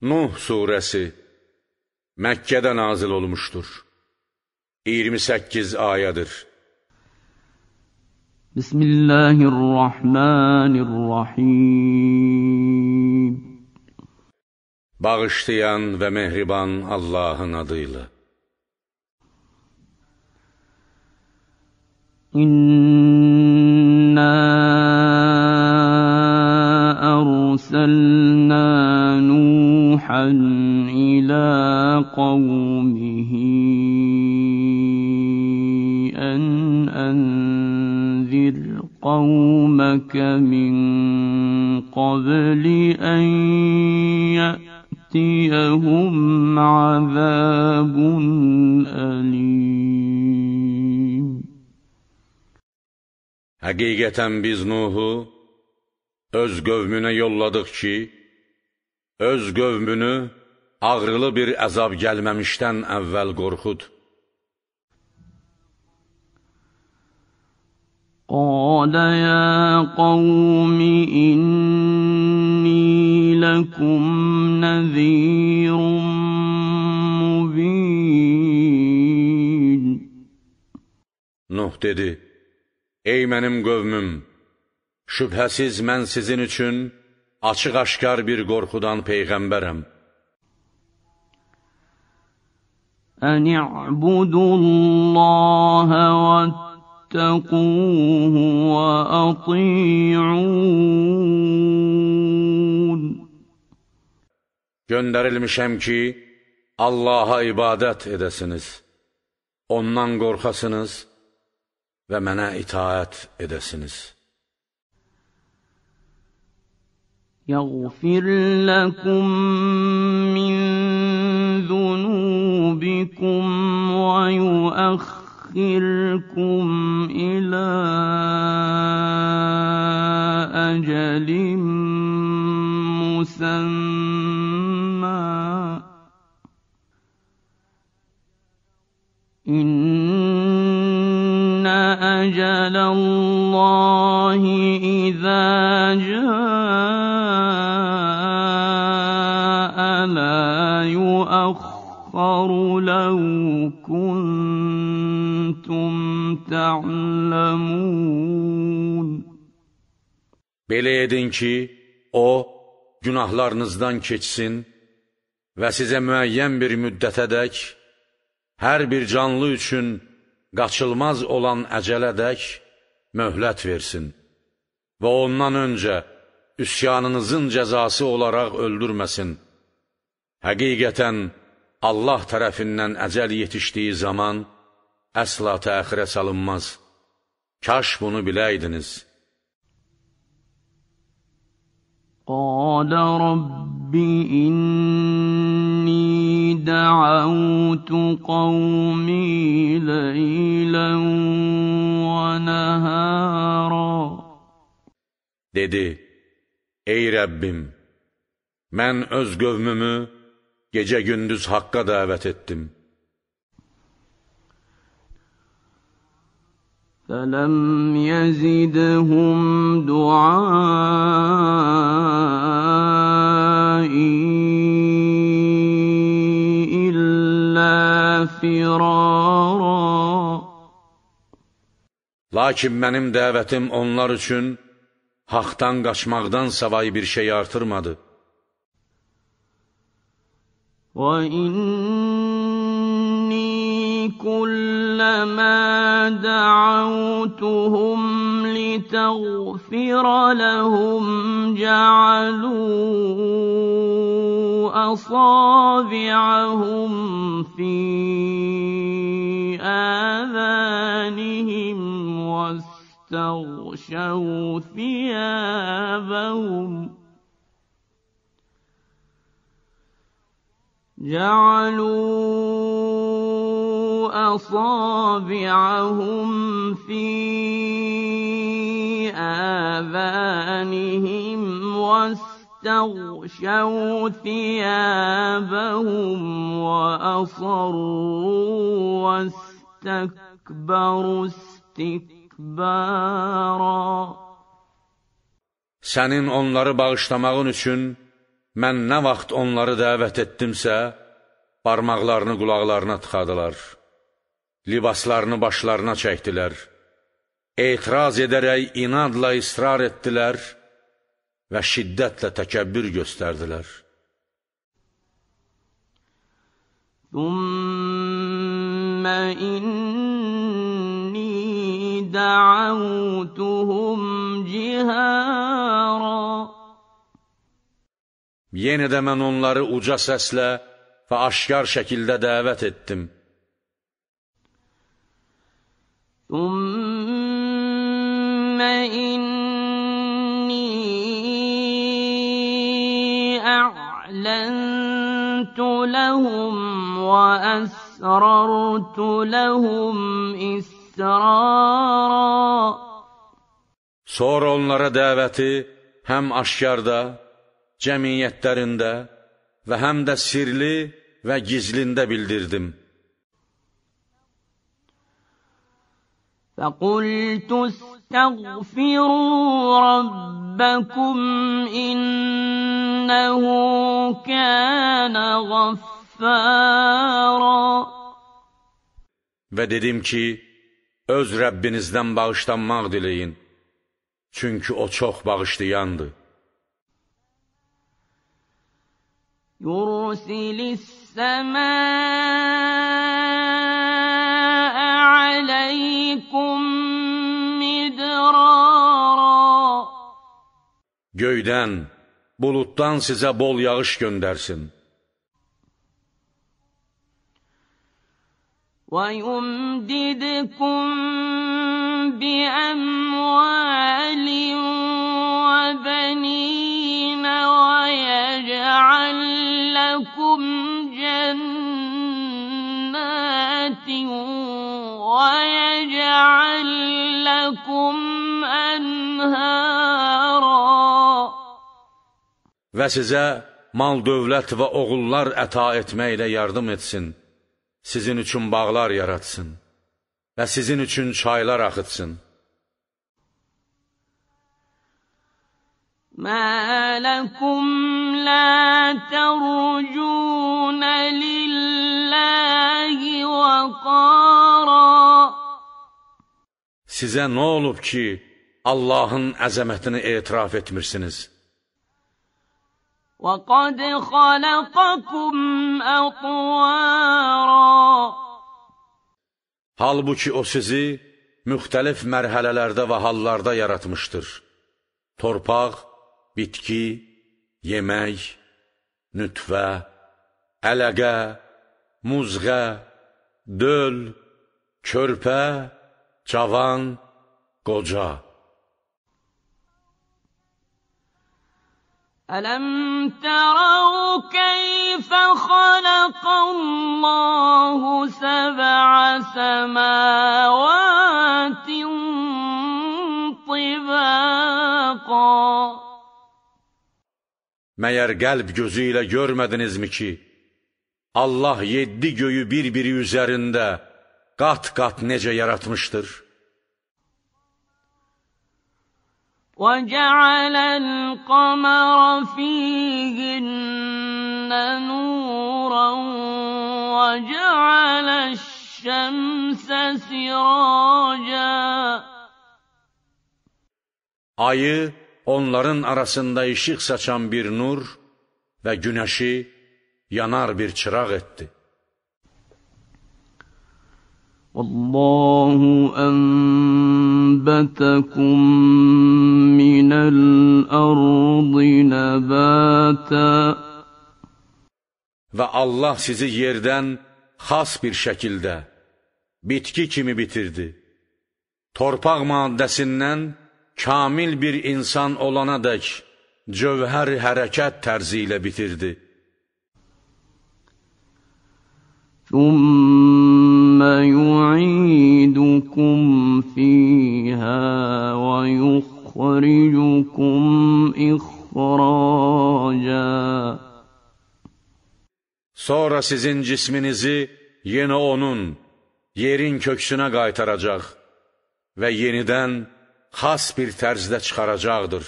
Nuh surəsi Məkkədə nazil olmuşdur. 28 ayədir. Bismillahirrahmanirrahim. Bağışlayan və mehriban Allahın adıyla. İnna إلى قومه أن أنذر قومك من قبل أن يأتيهم عذاب أليم حقيقة biz Nuhu öz qövmünə yolladıq ki, Öz qövmünü ağrılı bir əzab gəlməmişdən əvvəl qorxud. قال يا قوم إني لكم نذير مبين Nuh dedi, ey mənim qövmüm, şübhəsiz mən sizin üçün açıq-aşkar bir qorxudan peyğəmbərəm. Ən i'budullaha və اتقوه وأطيعون Göndərilmişəm ki, Allaha ibadət edəsiniz, ondan qorxasınız və mənə itaət edəsiniz. يغفر لكم من ذنوبكم ويؤخركم إلى أجل مسمى إن أجل الله إذا جاء يسخر لو كنتم تعلمون Belə edin ki, o günahlarınızdan keçsin və sizə müəyyən bir müddətədək hər bir canlı üçün qaçılmaz olan əcələdək möhlət versin və ondan öncə üsyanınızın cəzası olaraq öldürməsin. Həqiqətən, Allah tərəfindən əcəl yetişdiyi zaman əsla təxirə salınmaz. Kaş bunu biləydiniz. Qalə Rabbi inni dəəvtu qawmi leylən Dedi, ey Rəbbim, mən öz qövmümü gece gündüz Hakk'a davet ettim. فَلَمْ يَزِدْهُمْ دُعَائِي إِلَّا فِرَارًا Lakin benim davetim onlar için haktan kaçmaktan savay bir şey artırmadı. وإني كلما دعوتهم لتغفر لهم جعلوا أصابعهم في آذانهم واستغشوا ثيابهم جعلوا أصابعهم في آذانهم واستغشوا ثيابهم وأصروا واستكبروا استكبارا Sənin onları bağışlamağın üçün Mən nə vaxt onları dəvət etdimsə, barmaqlarını qulaqlarına tıxadılar, libaslarını başlarına çəkdilər, etiraz edərək inadla israr etdilər və şiddətlə təkəbbür göstərdilər. ثُمَّ إِنِّي دَعَوْتُهُمْ جِهَارًا Yenə də mən onları uca səslə və aşkar şəkildə dəvət etdim. Thumma inni a'lantu lahum wa asrartu lahum israra Sonra onlara dəvəti həm aşkarda, cəmiyyətlərində və həm də sirli və gizlində bildirdim. فَقُلْتُ اسْتَغْفِرُوا رَبَّكُمْ إِنَّهُ كَانَ غَفَّارًا Və dedim ki, öz Rəbbinizdən bağışlanmaq diləyin. Çünki o çox bağışlayandır. يرسل السماء عليكم مدرارا Göydən, bulutdan sizə bol yağış göndərsin. وَيُمْدِدْكُمْ بِأَمْوَالٍ لكم أنهارا Və sizə mal, dövlət və oğullar əta etməklə yardım etsin, sizin üçün bağlar yaratsın və sizin üçün çaylar axıtsın. ما لكم لا ترجون لله وقال Sizə nə olub ki, Allahın əzəmətini etiraf etmirsiniz? وَقَدْ خَلَقَكُمْ أَطْوَارًا Halbuki o sizi müxtəlif mərhələlərdə və hallarda yaratmışdır. Torpaq, bitki, yemək, nütvə, ələqə, muzğə, döl, körpə, cavan, qoca. Ələm tərəu keyfə xaləqəllahu səbə'ə səməvətin tibəqa. Məyər qəlb gözü ilə görmədinizmi ki, Allah yeddi göyü bir-biri üzərində qat-qat necə yaratmışdır. وَجَعَلَ الْقَمَرَ فِيهِنَّ نُورًا وَجَعَلَ الشَّمْسَ سِرَاجًا Ayı onların arasında ışık saçan bir nur ve güneşi yanar bir çırak etti. والله أنبتكم من الأرض نباتا Və Allah sizi yerden has bir şekilde bitki kimi bitirdi. Torpaq maddesinden kamil bir insan olana dek cövher hərəkət tərzi ilə bitirdi. Thumma ثم يعيدكم فيها ويخرجكم إخراجا Sonra sizin cisminizi yenə onun, yerin köksünə qaytaracaq və yenidən xas bir tərzdə çıxaracaqdır.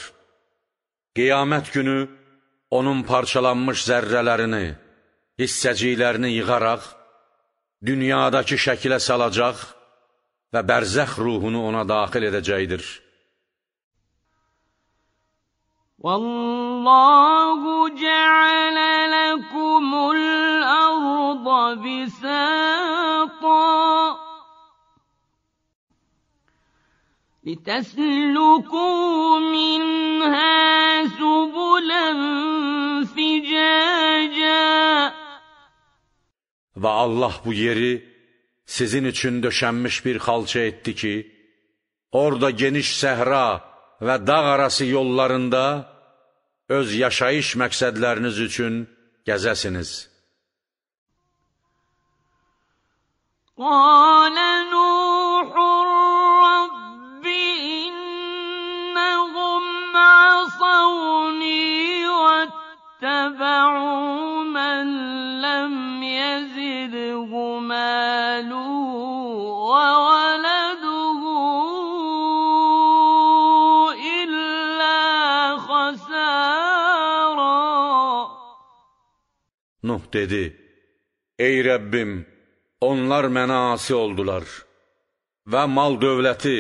Qiyamət günü onun parçalanmış zərrələrini, hissəciklərini yığaraq, dünyadakı şəkilə salacaq və bərzəx ruhunu ona daxil edəcəkdir. Vallahu ce'ale lekumul arda bisaqa لتسلكوا منها سبلا فجاجا Və Allah bu yeri sizin üçün döşənmiş bir xalça etdi ki, orada geniş səhra və dağ arası yollarında öz yaşayış məqsədləriniz üçün gəzəsiniz. Qalə Nuhun اتبعوا من لم يَلِدْهُ مَالُهُ وَوَلَدُهُ إِلَّا خَسَارًا Nuh dedi, Ey Rəbbim, onlar mənə asi oldular və mal dövləti,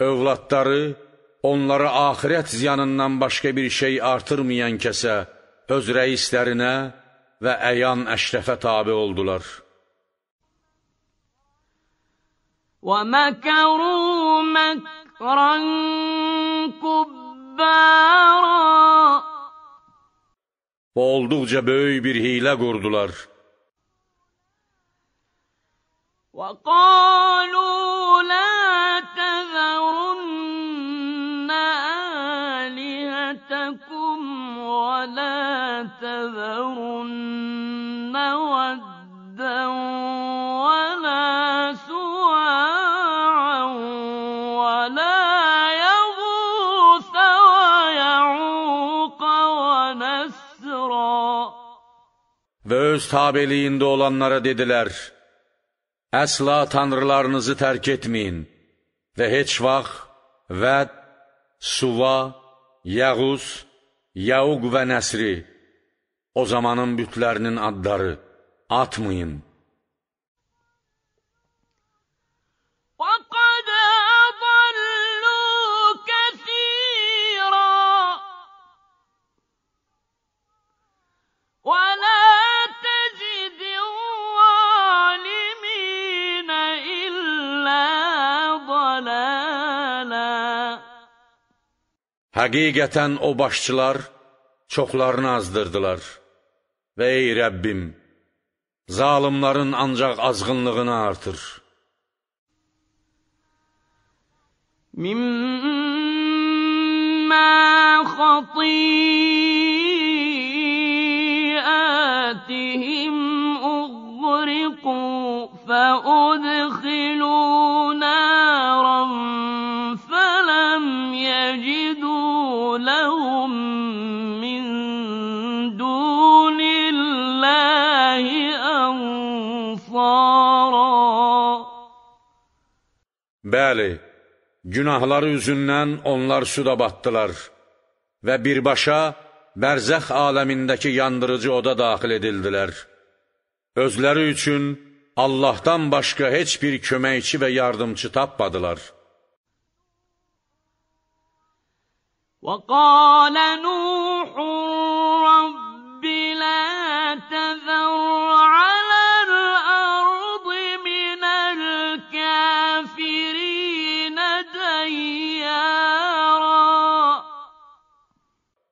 övladları onları axirət ziyanından başqa bir şey artırmayan kəsə, öz rəislərinə və əyan əşrəfə tabi oldular.'' ومكروا مكرا كبارا Oldukça böyük bir hile kurdular. وقالوا لا تذرن آلهتكم ولا تذرن ود və öz tabeliyində olanlara dedilər, Əsla tanrılarınızı tərk etməyin və heç vaxt vəd, suva, yəğuz, yəuq və nəsri, o zamanın bütlərinin adları atmayın. Həqiqətən o başçılar çoxlarını azdırdılar və ey Rəbbim, zalimların ancaq azğınlığını artır. Mimma xatib Günahları üzündən onlar suda batdılar və birbaşa bərzəx aləmindəki yandırıcı oda daxil edildilər. Özləri üçün Allahdan başqa heç bir köməkçi və yardımçı tapmadılar. وقال نوح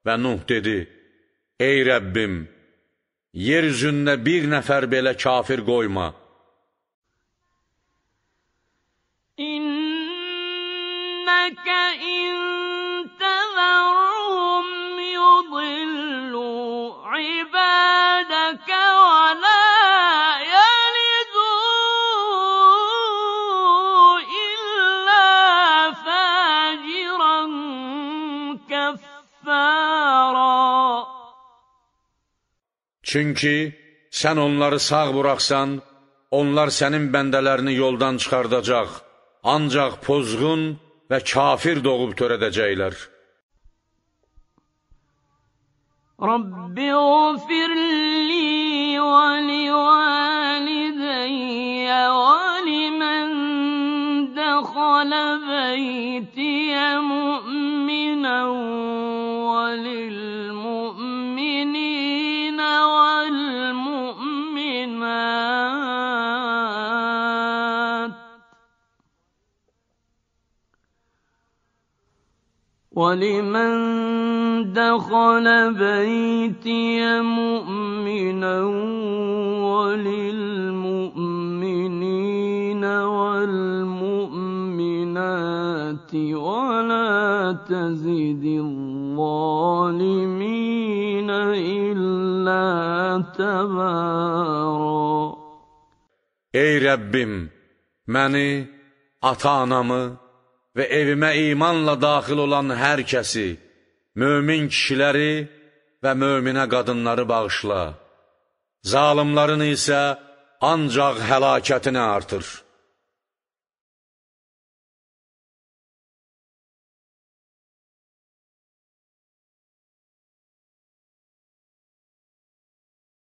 Və Nuh dedi, Ey Rəbbim, yer üzündə bir nəfər belə kafir qoyma. Çünki sən onları sağ buraxsan, onlar sənin bəndələrini yoldan çıxardacaq, ancaq pozğun və kafir doğub törədəcəklər. Rabbi ufirli və li və li dəxalə beytiyə mü'minən və lil ولمن دخل بيتي مؤمنا وللمؤمنين والمؤمنات ولا تزد الظالمين إلا تبارا Ey Rəbbim, məni, ata-anamı, və evimə imanla daxil olan hər kəsi, mömin kişiləri və möminə qadınları bağışla. Zalımlarını isə ancaq həlakətinə artır.